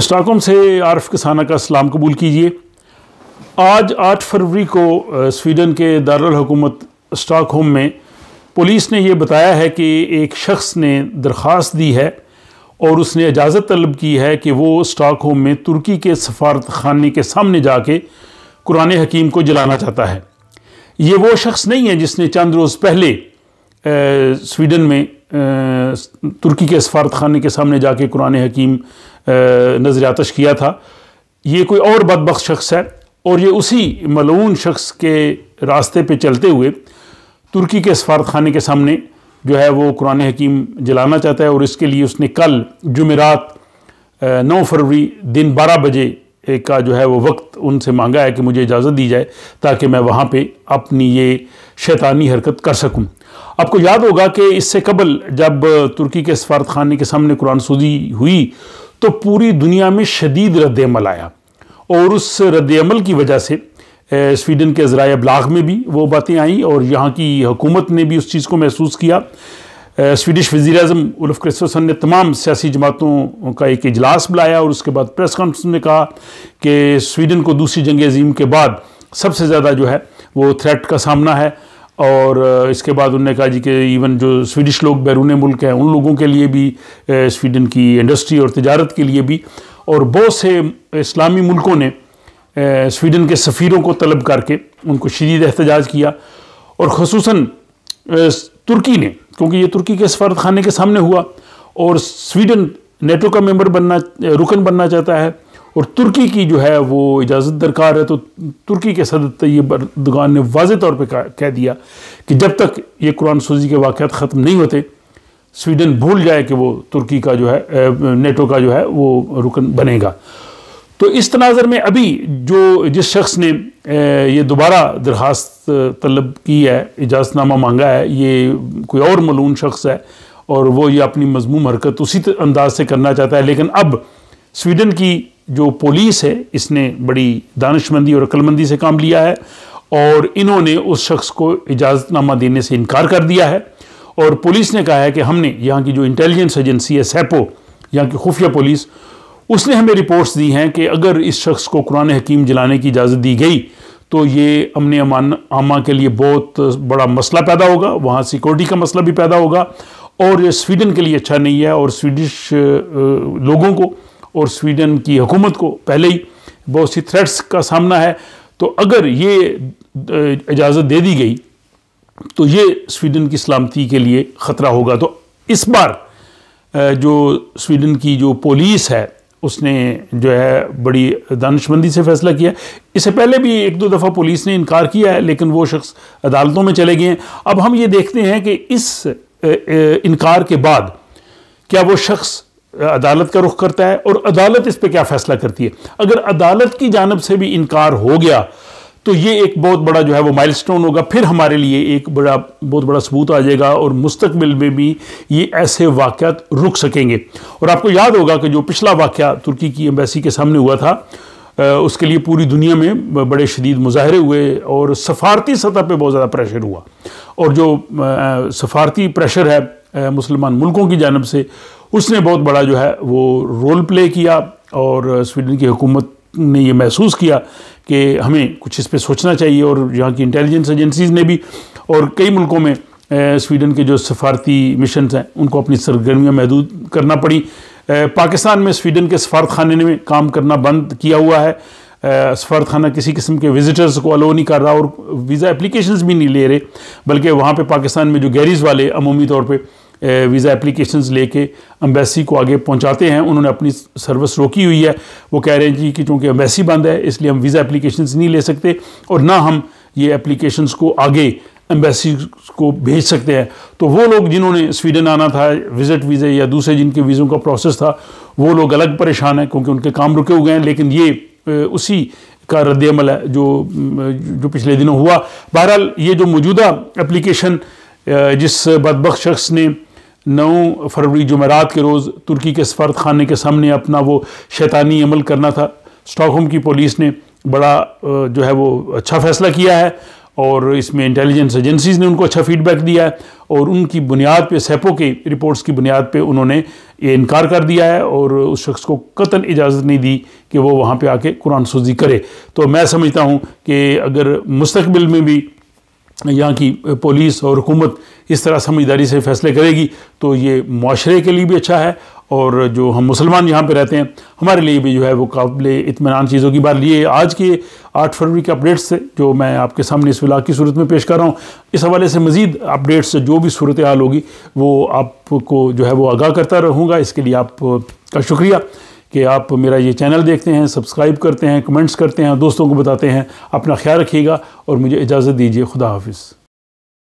Stockholm से आरफ किसाना का सलाम कबूल कीजिए आज आठ फरवरी को स्वीडन के दारकूमत स्टॉकहोम में पुलिस ने यह बताया है कि एक शख्स ने दरख्वास्त दी है और उसने इजाज़त तलब की है कि वो स्टॉकहोम में तुर्की के सफारत खाने के सामने जाके कुरान हकीम को जलाना चाहता है ये वो शख्स नहीं है जिसने चंद रोज़ पहले स्वीडन में तुर्की के सफारत खाने के सामने जाके कुरान हकीम नजर आतश किया था ये कोई और बदबक शख्स है और ये उसी मलून शख्स के रास्ते पे चलते हुए तुर्की के सफारत खाने के सामने जो है वो कुरान हकीम जलाना चाहता है और इसके लिए उसने कल जुमेरात नौ फरवरी दिन बारह बजे का जो है वो वक्त उनसे मांगा है कि मुझे इजाज़त दी जाए ताकि मैं वहाँ पे अपनी ये शैतानी हरकत कर सकूँ आपको याद होगा कि इससे कबल जब तुर्की के सफारत खाने के सामने कुरान सूदी हुई तो पूरी दुनिया में शदीद रद्दमल आया और उस रद्दमल की वजह से स्वीडन के ज़रा ब्लाग में भी वो बातें आईं और यहाँ की हुकूमत ने भी उस चीज़ को महसूस किया स्वीडिश वज़ी अजम उल्फ क्रिस्टोसन ने तमाम सियासी जमातों का एक इजलास बुलाया और उसके बाद प्रेस कॉन्फ्रेंस में कहा कि स्वीडन को दूसरी जंग अजीम के बाद सबसे ज़्यादा जो है वो थ्रेट का सामना है और इसके बाद उन्होंने कहा जी कि इवन जो स्वीडिश लोग बैरून मुल्क हैं उन लोगों के लिए भी स्वीडन की इंडस्ट्री और तजारत के लिए भी और बहुत से इस्लामी मुल्कों ने स्वीडन के सफ़ीरों को तलब करके उनको शदीद एहतजाज किया और खसूस तुर्की ने क्योंकि ये तुर्की के सफारत खाने के सामने हुआ और स्वीडन नेटो का मेम्बर बनना रुकन बनना चाहता है और तुर्की की जो है वो इजाज़त दरकार है तो तुर्की के सदर तैयब अर्दगान ने वाज तौर पर कह दिया कि जब तक ये कुरान सूजी के वाक़ ख़त्म नहीं होते स्वीडन भूल जाए कि वो तुर्की का जो है नेटो का जो है वो रुकन बनेगा तो इस तनाजर में अभी जो जिस शख्स ने ये दोबारा दरख्वास्त तलब की है इजाज़तनामा मांगा है ये कोई और मलून शख्स है और वो ये अपनी मजमूम हरकत उसी अंदाज से करना चाहता है लेकिन अब स्वीडन की जो पुलिस है इसने बड़ी दानशमंदी और अक्लमंदी से काम लिया है और इन्होंने उस शख्स को इजाज़तनामा देने से इनकार कर दिया है और पुलिस ने कहा है कि हमने यहाँ की जो इंटेलिजेंस एजेंसी है सैपो यहाँ की खुफिया पुलिस उसने हमें रिपोर्ट्स दी हैं कि अगर इस शख्स को कुरान हकीम जलाने की इजाज़त दी गई तो ये अमन अमान आमा के लिए बहुत बड़ा मसला पैदा होगा वहाँ सिक्योरिटी का मसला भी पैदा होगा और ये स्वीडन के लिए अच्छा नहीं है और स्वीडिश लोगों को और स्वीडन की हुकूमत को पहले ही बहुत सी थ्रेट्स का सामना है तो अगर ये इजाज़त दे दी गई तो ये स्वीडन की सलामती के लिए ख़तरा होगा तो इस बार जो स्वीडन की जो पुलिस है उसने जो है बड़ी दानशमंदी से फैसला किया इससे पहले भी एक दो दफ़ा पुलिस ने इनकार किया है लेकिन वो शख्स अदालतों में चले गए हैं अब हम ये देखते हैं कि इस इनकार के बाद क्या वो शख्स अदालत का रुख करता है और अदालत इस पर क्या फैसला करती है अगर अदालत की जानब से भी इनकार हो गया तो ये एक बहुत बड़ा जो है वो माइलस्टोन होगा फिर हमारे लिए एक बड़ा बहुत बड़ा सबूत आ जाएगा और मुस्तकबिल में भी ये ऐसे वाक़ रुक सकेंगे और आपको याद होगा कि जो पिछला वाक़ तुर्की की एम्बेसी के सामने हुआ था उसके लिए पूरी दुनिया में बड़े शदीद मुजाहरे हुए और सफारती सतह पर बहुत ज़्यादा प्रेशर हुआ और जो सफारती प्रेशर है मुसलमान मुल्कों की जानब से उसने बहुत बड़ा जो है वो रोल प्ले किया और स्वीडन की हुकूमत ने ये महसूस किया कि हमें कुछ इस पर सोचना चाहिए और यहाँ की इंटेलिजेंस एजेंसीज़ ने भी और कई मुल्कों में स्वीडन के जो सफारती मिशन हैं उनको अपनी सरगर्मियाँ महदूद करना पड़ी पाकिस्तान में स्वीडन के सफारत खाने में काम करना बंद किया हुआ है सफारत खाना किसी किस्म के विज़िटर्स को अलो नहीं कर रहा और वीज़ा एप्लीकेशन भी नहीं ले रहे बल्कि वहाँ पर पाकिस्तान में जो गैरीज वाले अमूमी तौर पर वीज़ा एप्लीकेशन लेके अम्बेसी को आगे पहुंचाते हैं उन्होंने अपनी सर्विस रोकी हुई है वो कह रहे हैं जी कि चूँकि एम्बेसी बंद है इसलिए हम वीज़ा एप्लीकेशन नहीं ले सकते और ना हम ये एप्लीकेशन को आगे एम्बेसी को भेज सकते हैं तो वो लोग जिन्होंने स्वीडन आना था विज़िट वीज़े या दूसरे जिनके वीज़ों का प्रोसेस था वो लोग अलग परेशान हैं क्योंकि उनके काम रुके हुए हैं लेकिन ये उसी का रद्दमल है जो जो पिछले दिनों हुआ बहरहाल ये जो मौजूदा एप्लीकेशन जिस बदबक शख्स ने नौ फरवरी जमेरात के रोज़ तुर्की के सफारत खाने के सामने अपना वो शैतानी अमल करना था स्टॉकहोम की पुलिस ने बड़ा जो है वो अच्छा फैसला किया है और इसमें इंटेलिजेंस एजेंसीज़ ने उनको अच्छा फीडबैक दिया है और उनकी बुनियाद पे सैपो के रिपोर्ट्स की बुनियाद पे उन्होंने ये इनकार कर दिया है और उस शख्स को कतन इजाज़त नहीं दी कि वो वहाँ पे आके कुरान सोजी करे तो मैं समझता हूँ कि अगर मुस्तबिल में भी यहाँ की पुलिस और हुकूमत इस तरह समझदारी से फैसले करेगी तो ये माशरे के लिए भी अच्छा है और जो हम मुसलमान यहाँ पे रहते हैं हमारे लिए भी जो है वो काबिल इतमान चीज़ों की बात लिए आज के आठ फरवरी के अपडेट्स से जो मैं आपके सामने इस विलाग की सूरत में पेश कर रहा हूँ इस हवाले से मज़ीद अपडेट्स से जो भी सूरत हाल होगी वो आपको जो है वो आगाह करता रहूँगा इसके लिए आपका शुक्रिया कि आप मेरा ये चैनल देखते हैं सब्सक्राइब करते हैं कमेंट्स करते हैं दोस्तों को बताते हैं अपना ख्याल रखिएगा और मुझे इजाज़त दीजिए खुदा हाफिज़